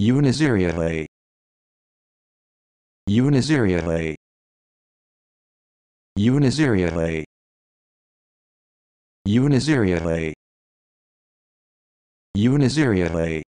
Uniserially. Uniserially. Uniserially. Uniserially. Uniserially.